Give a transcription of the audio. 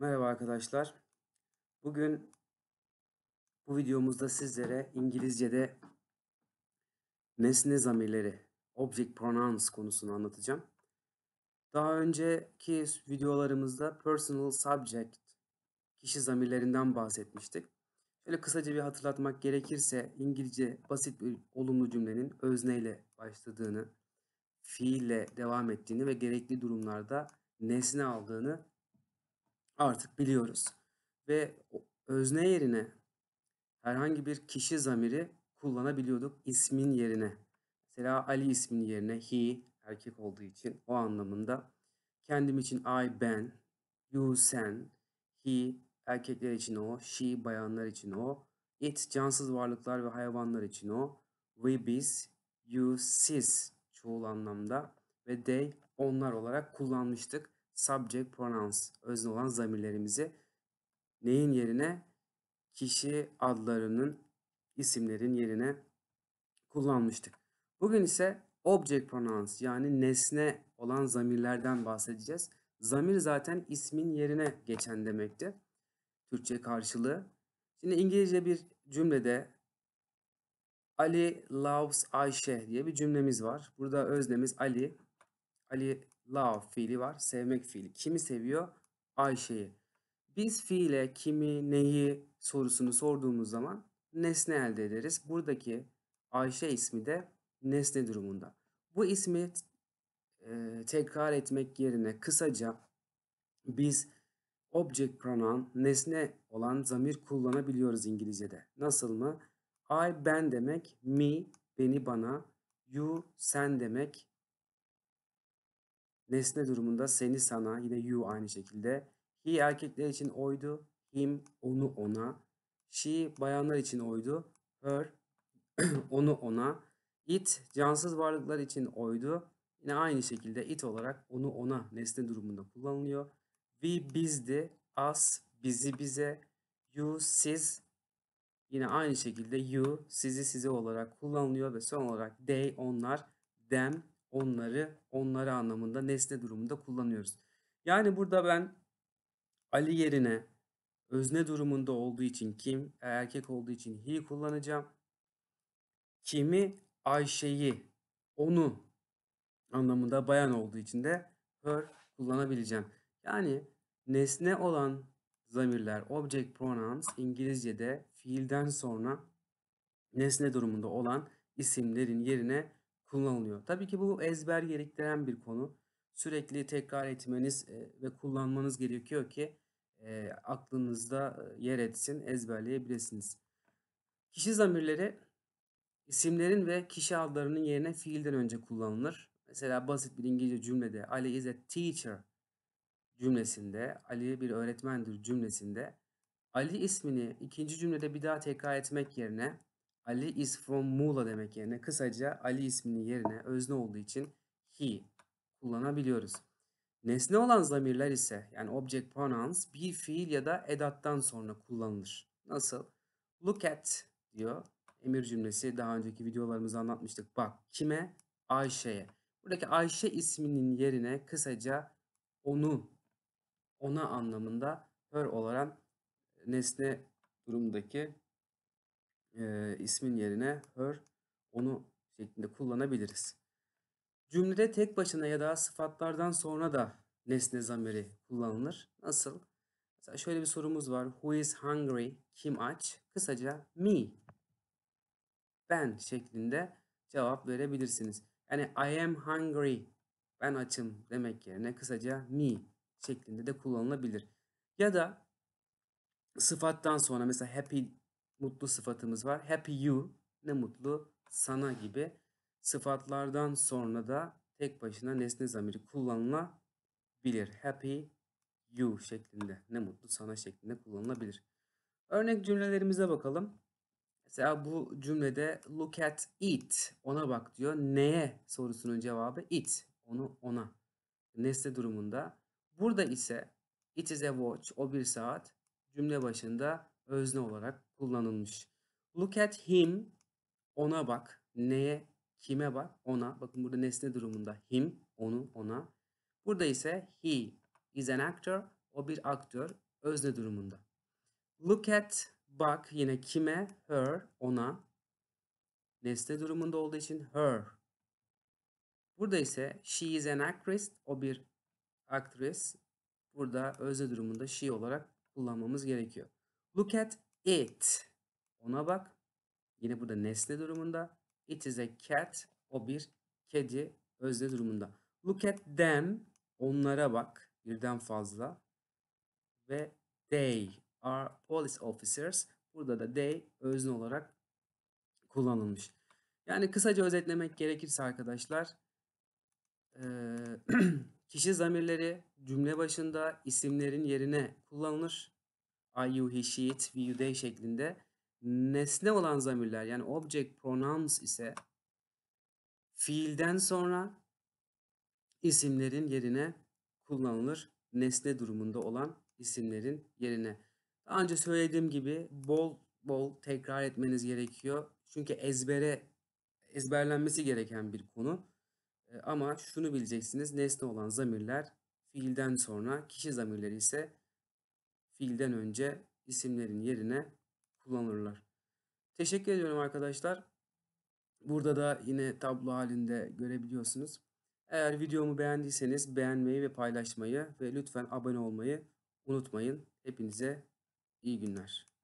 Merhaba arkadaşlar. Bugün bu videomuzda sizlere İngilizce'de nesne zamirleri, object pronouns konusunu anlatacağım. Daha önceki videolarımızda personal subject, kişi zamirlerinden bahsetmiştik. Şöyle kısaca bir hatırlatmak gerekirse İngilizce basit bir olumlu cümlenin özneyle başladığını, fiille devam ettiğini ve gerekli durumlarda nesne aldığını artık biliyoruz. Ve özne yerine herhangi bir kişi zamiri kullanabiliyorduk ismin yerine. Mesela Ali ismin yerine he erkek olduğu için o anlamında. Kendim için I ben, you sen, he erkekler için o, she bayanlar için o, it cansız varlıklar ve hayvanlar için o, we biz, you siz çoğul anlamda ve they onlar olarak kullanmıştık subject, pronouns özne olan zamirlerimizi neyin yerine? Kişi adlarının, isimlerin yerine kullanmıştık. Bugün ise object pronouns yani nesne olan zamirlerden bahsedeceğiz. Zamir zaten ismin yerine geçen demekti. Türkçe karşılığı. Şimdi İngilizce bir cümlede Ali loves Ayşe diye bir cümlemiz var. Burada öznemiz Ali. Ali Love fiili var. Sevmek fiili. Kimi seviyor? Ayşe'yi. Biz fiile kimi, neyi sorusunu sorduğumuz zaman nesne elde ederiz. Buradaki Ayşe ismi de nesne durumunda. Bu ismi e, tekrar etmek yerine kısaca biz object pronoun nesne olan zamir kullanabiliyoruz İngilizce'de. Nasıl mı? I ben demek, me beni bana, you sen demek, Nesne durumunda seni sana yine you aynı şekilde. He erkekler için oydu. Him onu ona. She bayanlar için oydu. Her onu ona. It cansız varlıklar için oydu. Yine aynı şekilde it olarak onu ona nesne durumunda kullanılıyor. We bizdi. Us bizi bize. You siz yine aynı şekilde you sizi size olarak kullanılıyor ve son olarak they onlar them onları, onları anlamında nesne durumunda kullanıyoruz. Yani burada ben Ali yerine özne durumunda olduğu için kim, erkek olduğu için he kullanacağım. Kimi, Ayşe'yi, onu anlamında bayan olduğu için de her kullanabileceğim. Yani nesne olan zamirler, object pronouns İngilizce'de fiilden sonra nesne durumunda olan isimlerin yerine kullanılıyor. Tabii ki bu ezber gerektiren bir konu. Sürekli tekrar etmeniz e, ve kullanmanız gerekiyor ki e, aklınızda e, yer etsin, ezberleyebilirsiniz. Kişi zamirleri isimlerin ve kişi adlarının yerine fiilden önce kullanılır. Mesela basit bir İngilizce cümlede Ali is a teacher cümlesinde, Ali bir öğretmendir cümlesinde Ali ismini ikinci cümlede bir daha tekrar etmek yerine Ali is from Muğla demek yerine kısaca Ali isminin yerine özne olduğu için he kullanabiliyoruz. Nesne olan zamirler ise yani object pronouns bir fiil ya da edattan sonra kullanılır. Nasıl? Look at diyor. Emir cümlesi daha önceki videolarımızda anlatmıştık. Bak kime? Ayşe'ye. Buradaki Ayşe isminin yerine kısaca onu, ona anlamında her olan nesne durumdaki e, ismin yerine her, onu şeklinde kullanabiliriz. Cümlede tek başına ya da sıfatlardan sonra da nesne zamiri kullanılır. Nasıl? Mesela şöyle bir sorumuz var. Who is hungry? Kim aç? Kısaca me. Ben şeklinde cevap verebilirsiniz. Yani I am hungry. Ben açım demek yerine kısaca me şeklinde de kullanılabilir. Ya da sıfattan sonra mesela happy mutlu sıfatımız var. Happy you ne mutlu sana gibi sıfatlardan sonra da tek başına nesne zamiri kullanılabilir. Happy you şeklinde ne mutlu sana şeklinde kullanılabilir. Örnek cümlelerimize bakalım. Mesela bu cümlede look at it ona bak diyor. Neye sorusunun cevabı it onu ona. Nesne durumunda. Burada ise it is a watch o bir saat cümle başında özne olarak kullanılmış. Look at him. Ona bak. Neye? Kime bak? Ona. Bakın burada nesne durumunda. Him. Onu. Ona. Burada ise he is an actor. O bir aktör. Özne durumunda. Look at. Bak. Yine kime? Her. Ona. Nesne durumunda olduğu için her. Burada ise she is an actress. O bir aktris. Burada özne durumunda she olarak kullanmamız gerekiyor. Look at It. Ona bak. Yine burada nesne durumunda. It is a cat. O bir kedi özne durumunda. Look at them. Onlara bak. Birden fazla. Ve they are police officers. Burada da they özne olarak kullanılmış. Yani kısaca özetlemek gerekirse arkadaşlar kişi zamirleri cümle başında isimlerin yerine kullanılır. I, you, he, she, it, we, you, they şeklinde nesne olan zamirler yani object pronouns ise fiilden sonra isimlerin yerine kullanılır. Nesne durumunda olan isimlerin yerine. Daha önce söylediğim gibi bol bol tekrar etmeniz gerekiyor. Çünkü ezbere ezberlenmesi gereken bir konu. E, ama şunu bileceksiniz. Nesne olan zamirler fiilden sonra, kişi zamirleri ise fiilden önce isimlerin yerine kullanırlar. Teşekkür ediyorum arkadaşlar. Burada da yine tablo halinde görebiliyorsunuz. Eğer videomu beğendiyseniz beğenmeyi ve paylaşmayı ve lütfen abone olmayı unutmayın. Hepinize iyi günler.